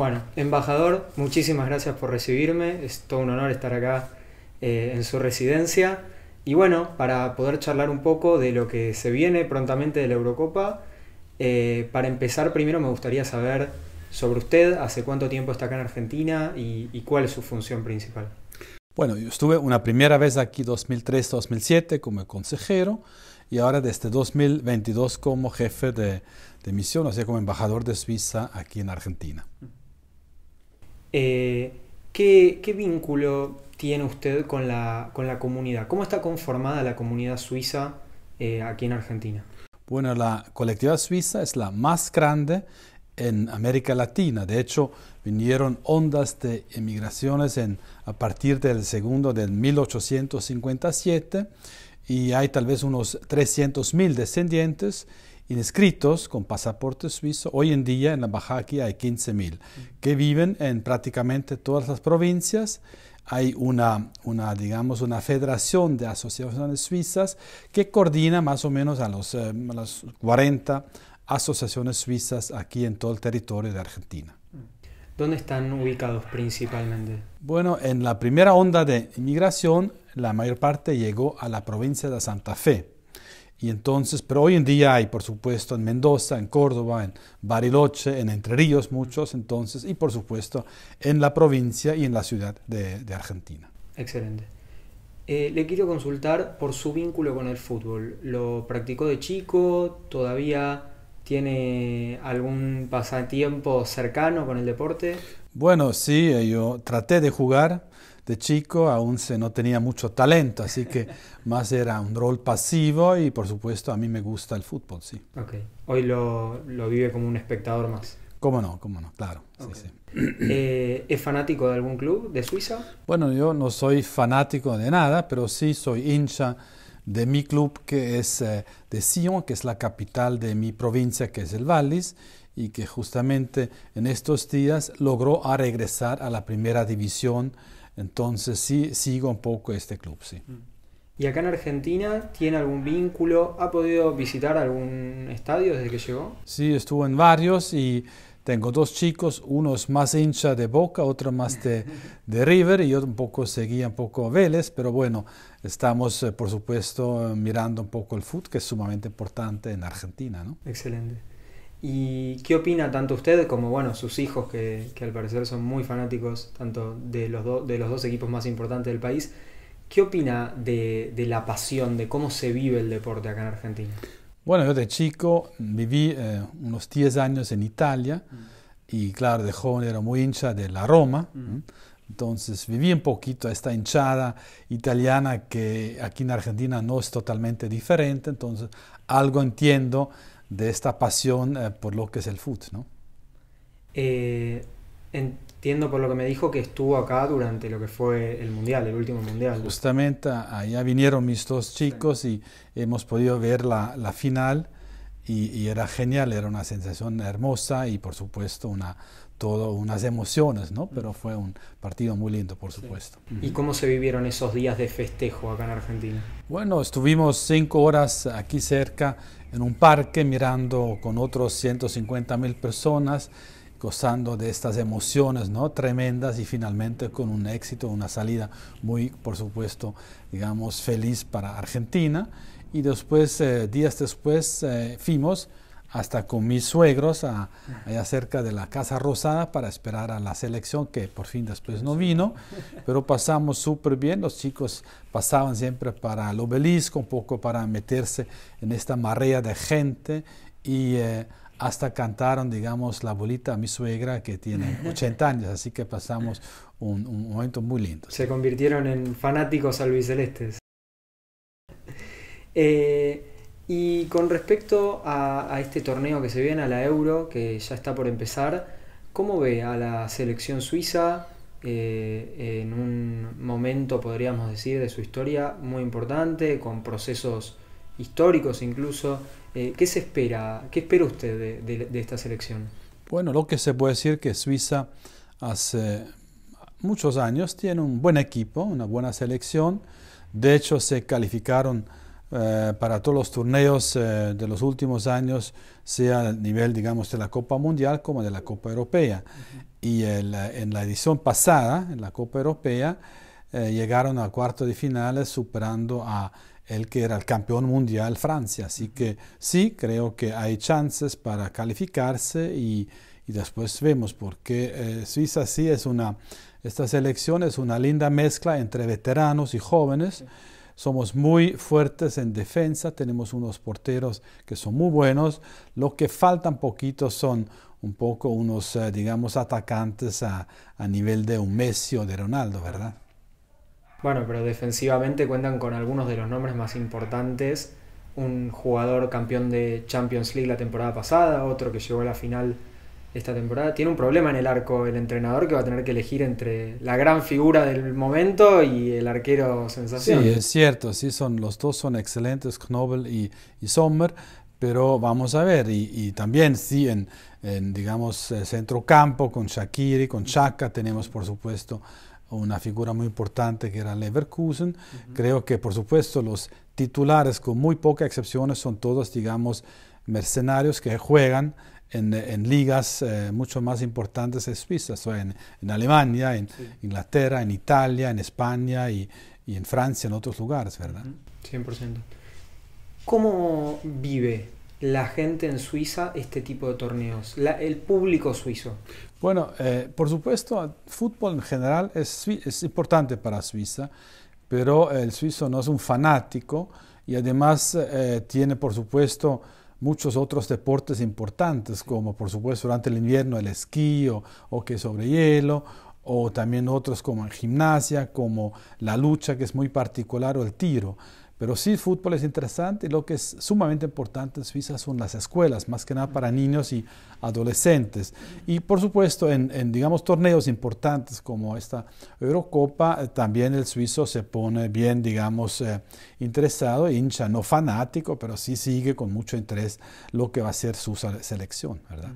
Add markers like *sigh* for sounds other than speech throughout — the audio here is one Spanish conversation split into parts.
Bueno, embajador, muchísimas gracias por recibirme. Es todo un honor estar acá eh, en su residencia. Y bueno, para poder charlar un poco de lo que se viene prontamente de la Eurocopa, eh, para empezar primero me gustaría saber sobre usted, hace cuánto tiempo está acá en Argentina y, cuál es su función principal. Bueno, yo estuve una primera vez aquí 2003-2007 como consejero y ahora desde 2022 como jefe de, de misión, o sea, como embajador de Suiza aquí en Argentina. Mm. Eh, ¿qué, vínculo tiene usted con la, comunidad? ¿Cómo está conformada la comunidad suiza eh, aquí en Argentina? Bueno, la colectividad suiza es la más grande en América Latina. De hecho, vinieron ondas de emigraciones a partir del segundo de 1857 y hay tal vez unos 300.000 descendientes inscritos con pasaporte suizo. Hoy en día en la embajada aquí hay 15.000 que viven en prácticamente todas las provincias. Hay una, digamos, una federación de asociaciones suizas que coordina más o menos a eh, las 40 asociaciones suizas aquí en todo el territorio de Argentina. ¿Dónde están ubicados principalmente? Bueno, en la primera onda de inmigración, la mayor parte llegó a la provincia de Santa Fe, y entonces, pero hoy en día hay, por supuesto, en Mendoza, en Córdoba, en Bariloche, en Entre Ríos, muchos, entonces, y por supuesto, en la provincia y en la ciudad de, Argentina. Excelente. Eh, le quiero consultar por su vínculo con el fútbol. ¿Lo practicó de chico? ¿Todavía tiene algún pasatiempo cercano con el deporte? Bueno, sí, eh, yo traté de jugar de chico, aún se no tenía mucho talento, así que *laughs* más era un rol pasivo y por supuesto a mí me gusta el fútbol, sí. ok Hoy lo, lo, vive como un espectador más. Cómo no, cómo no, claro. *clears throat* Eh, ¿Es fanático de algún club de Suiza? Bueno, yo no soy fanático de nada, pero sí soy hincha de mi club que es eh, de Sion, que es la capital de mi provincia, que es el Vallis, y que justamente en estos días logró regresar a la primera división entonces sí, sigo un poco este club, sí. Mm. ¿Y acá en Argentina tiene algún vínculo? ¿Ha podido visitar algún estadio desde que llegó? Sí, estuvo en varios y tengo dos chicos, uno es más hincha de Boca, otro más de, *laughs* River y yo un poco seguía un poco Vélez, pero bueno, estamos eh, por supuesto mirando un poco el fútbol que es sumamente importante en Argentina. ¿no? Excelente. ¿Y qué opina tanto usted como bueno, sus hijos, que, que al parecer son muy fanáticos tanto de los, dos de los dos equipos más importantes del país? ¿Qué opina de, de, la pasión, de cómo se vive el deporte acá en Argentina? Bueno, yo de chico viví eh, unos 10 años en Italia y claro, de joven era muy hincha de la Roma. Mm. Entonces viví un poquito esta hinchada italiana que aquí en Argentina no es totalmente diferente, entonces algo entiendo de esta pasión eh, por lo que es el foot, ¿no? Eh, entiendo por lo que me dijo que estuvo acá durante lo que fue el mundial, el último mundial. Justamente allá vinieron mis dos chicos y hemos podido ver la, la final y, era genial, era una sensación hermosa y por supuesto una todo unas emociones, ¿no? Pero fue un partido muy lindo, por supuesto. ¿Y cómo se vivieron esos días de festejo acá en Argentina? Bueno, estuvimos cinco horas aquí cerca en un parque mirando con otros 150 mil personas gozando de estas emociones ¿no? tremendas y finalmente con un éxito, una salida muy, por supuesto, digamos, feliz para Argentina y después, eh, días después, eh, fuimos hasta con mis suegros allá cerca de la Casa Rosada para esperar a la selección que por fin después no vino, pero pasamos súper bien, los chicos pasaban siempre para el obelisco, un poco para meterse en esta marea de gente y eh, hasta cantaron, digamos, la bolita a mi suegra que tiene 80 *laughs* años, así que pasamos un, momento muy lindo. Se convirtieron en fanáticos albicelestes. Eh, y con respecto a, este torneo que se viene, a la Euro, que ya está por empezar, ¿cómo ve a la selección suiza eh, en un momento, podríamos decir, de su historia muy importante, con procesos históricos incluso? Eh, ¿Qué se espera? ¿Qué espera usted de, esta selección? Bueno, lo que se puede decir que Suiza hace muchos años tiene un buen equipo, una buena selección. De hecho, se calificaron eh, para todos los torneos eh, de los últimos años, sea a nivel, digamos, de la Copa Mundial como de la Copa Europea. Y eh, en la edición pasada, en la Copa Europea, llegaron a cuarto de finales superando a el que era el campeón mundial Francia. Así que sí, creo que hay chances para calificarse y, después vemos, porque Suiza sí es una, esta selección es una linda mezcla entre veteranos y jóvenes. Somos muy fuertes en defensa, tenemos unos porteros que son muy buenos. Lo que faltan poquito son un poco unos, eh, digamos, atacantes a, nivel de un Messi o de Ronaldo, ¿verdad? Bueno, pero defensivamente cuentan con algunos de los nombres más importantes. Un jugador campeón de Champions League la temporada pasada, otro que llegó a la final esta temporada. Tiene un problema en el arco el entrenador que va a tener que elegir entre la gran figura del momento y el arquero sensación. Sí, es cierto, sí, son, los dos son excelentes, Knobel y, Sommer, pero vamos a ver, y, también sí, en, en digamos eh, centrocampo con Shakiri, con Chaka, tenemos por supuesto una figura muy importante que era Leverkusen. Creo que por supuesto los titulares, con muy pocas excepciones, son todos, digamos, mercenarios que juegan en, ligas eh, mucho más importantes Suiza, o en, en Alemania, en Inglaterra, en Italia, en España y, y, en Francia, en otros lugares, ¿verdad? 100%. ¿Cómo vive la gente en Suiza este tipo de torneos? el público suizo. Bueno, eh, por supuesto, el fútbol en general es, es, importante para Suiza, pero el suizo no es un fanático y además eh, tiene, por supuesto, muchos otros deportes importantes, como por supuesto durante el invierno el esquí o, o que sobre hielo, o también otros como en gimnasia, como la lucha, que es muy particular, o el tiro. Pero sí, el fútbol es interesante y lo que es sumamente importante en Suiza son las escuelas, más que nada para niños y adolescentes. Y por supuesto, en, digamos, torneos importantes como esta Eurocopa, eh, también el suizo se pone bien, digamos, eh, interesado, hincha, no fanático, pero sí sigue con mucho interés lo que va a ser su selección, ¿verdad?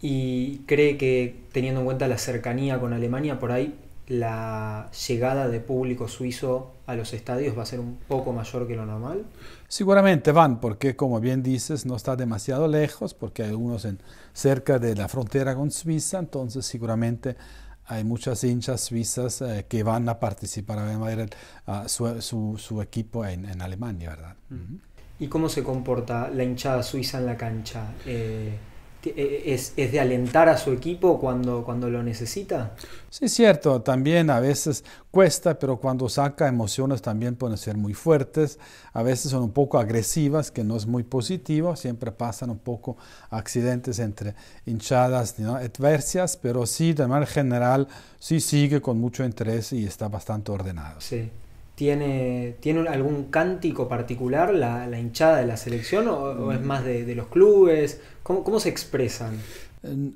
Y cree que teniendo en cuenta la cercanía con Alemania, por ahí la llegada de público suizo a los estadios va a ser un poco mayor que lo normal? Seguramente van, porque como bien dices, no está demasiado lejos, porque hay algunos en, cerca de la frontera con Suiza, entonces seguramente hay muchas hinchas suizas eh, que van a participar a ver ah, su, su, equipo en, Alemania, ¿verdad? Mm. ¿Y cómo se comporta la hinchada suiza en la cancha? Eh, eh, es, de alentar a su equipo cuando, cuando lo necesita. Sí, cierto, también a veces cuesta, pero cuando saca emociones también pueden ser muy fuertes, a veces son un poco agresivas, que no es muy positivo, siempre pasan un poco accidentes entre hinchadas ¿no? pero sí, de manera general, sí sigue con mucho interés y está bastante ordenado. Sí. ¿Tiene, ¿Tiene algún cántico particular la, hinchada de la selección o, es más de, los clubes? ¿Cómo, ¿Cómo, se expresan?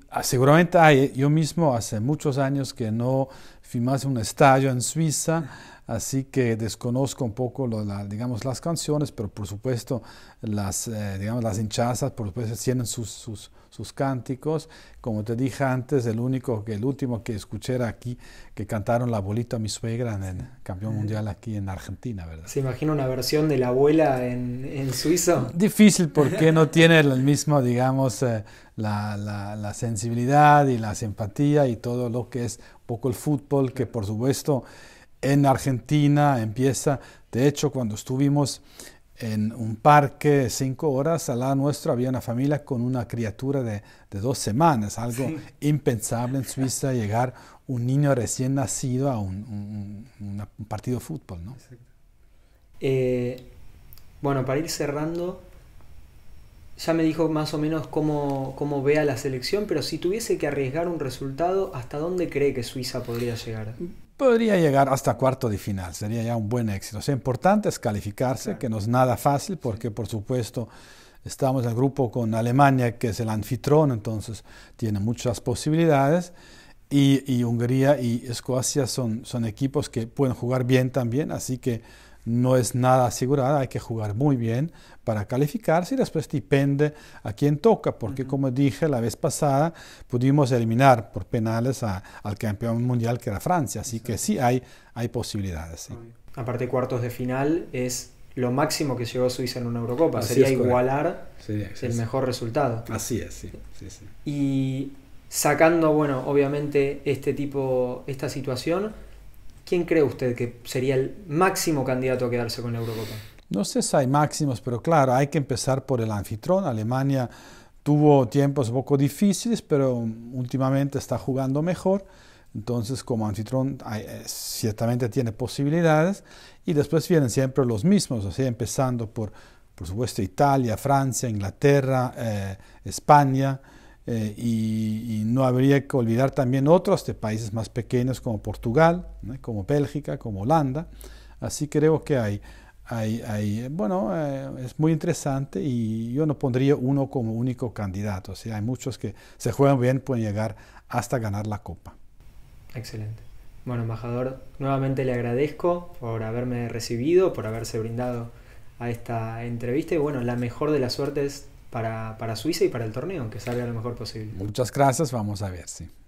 Ah, seguramente hay. Yo mismo hace muchos años que no filmarse un estadio en Suiza, así que desconozco un poco digamos, las canciones, pero por supuesto las, eh, digamos, las hinchazas, por supuesto tienen sus, cánticos. Como te dije antes, el único, el último que escuché era aquí, que cantaron La abuelita mi suegra en el campeón mundial aquí en Argentina, ¿verdad? ¿Se imagina una versión de la abuela en, Suiza? Difícil porque no *laughs* tiene el mismo, digamos, eh, la, la, la sensibilidad y la simpatía y todo lo que es poco el fútbol, que por supuesto en Argentina empieza. De hecho, cuando estuvimos en un parque cinco horas, al lado nuestro había una familia con una criatura de, dos semanas, algo impensable en Suiza *laughs* llegar un niño recién nacido a un, partido de fútbol. ¿no? Eh, bueno, para ir cerrando, ya me dijo más o menos cómo, cómo ve a la selección, pero si tuviese que arriesgar un resultado, ¿hasta dónde cree que Suiza podría llegar? Podría llegar hasta cuarto de final, sería ya un buen éxito. O sea, importante es calificarse, que no es nada fácil, porque por supuesto estamos en el grupo con Alemania, que es el anfitrón, entonces tiene muchas posibilidades. Y, Hungría y Escocia son, son equipos que pueden jugar bien también, así que no es nada asegurada, hay que jugar muy bien para calificarse y después depende a quién toca, porque como dije la vez pasada, pudimos eliminar por penales al campeón mundial que era Francia, así que sí hay, hay posibilidades. Aparte cuartos de final es lo máximo que llegó Suiza en una Eurocopa, sería igualar el mejor resultado. Así es, sí. Y sacando, bueno, obviamente este tipo, esta situación, ¿quién cree usted que sería el máximo candidato a quedarse con la Eurocopa? No sé si hay máximos, pero claro, hay que empezar por el anfitrón. Alemania tuvo tiempos un poco difíciles, pero últimamente está jugando mejor. Entonces, como anfitrón, eh, ciertamente tiene posibilidades. Y después vienen siempre los mismos, o sea, empezando por, por supuesto, Italia, Francia, Inglaterra, eh, España. Eh, y, no habría que olvidar también otros de países más pequeños como Portugal, como Bélgica, como Holanda. Así creo que hay, hay, hay bueno, eh, es muy interesante y yo no pondría uno como único candidato. O sea, hay muchos que se juegan bien, pueden llegar hasta ganar la copa. Excelente. Bueno, embajador, nuevamente le agradezco por haberme recibido, por haberse brindado a esta entrevista y bueno, la mejor de las suertes para, para Suiza y para el torneo, que salga lo mejor posible. Muchas gracias, vamos a ver, sí.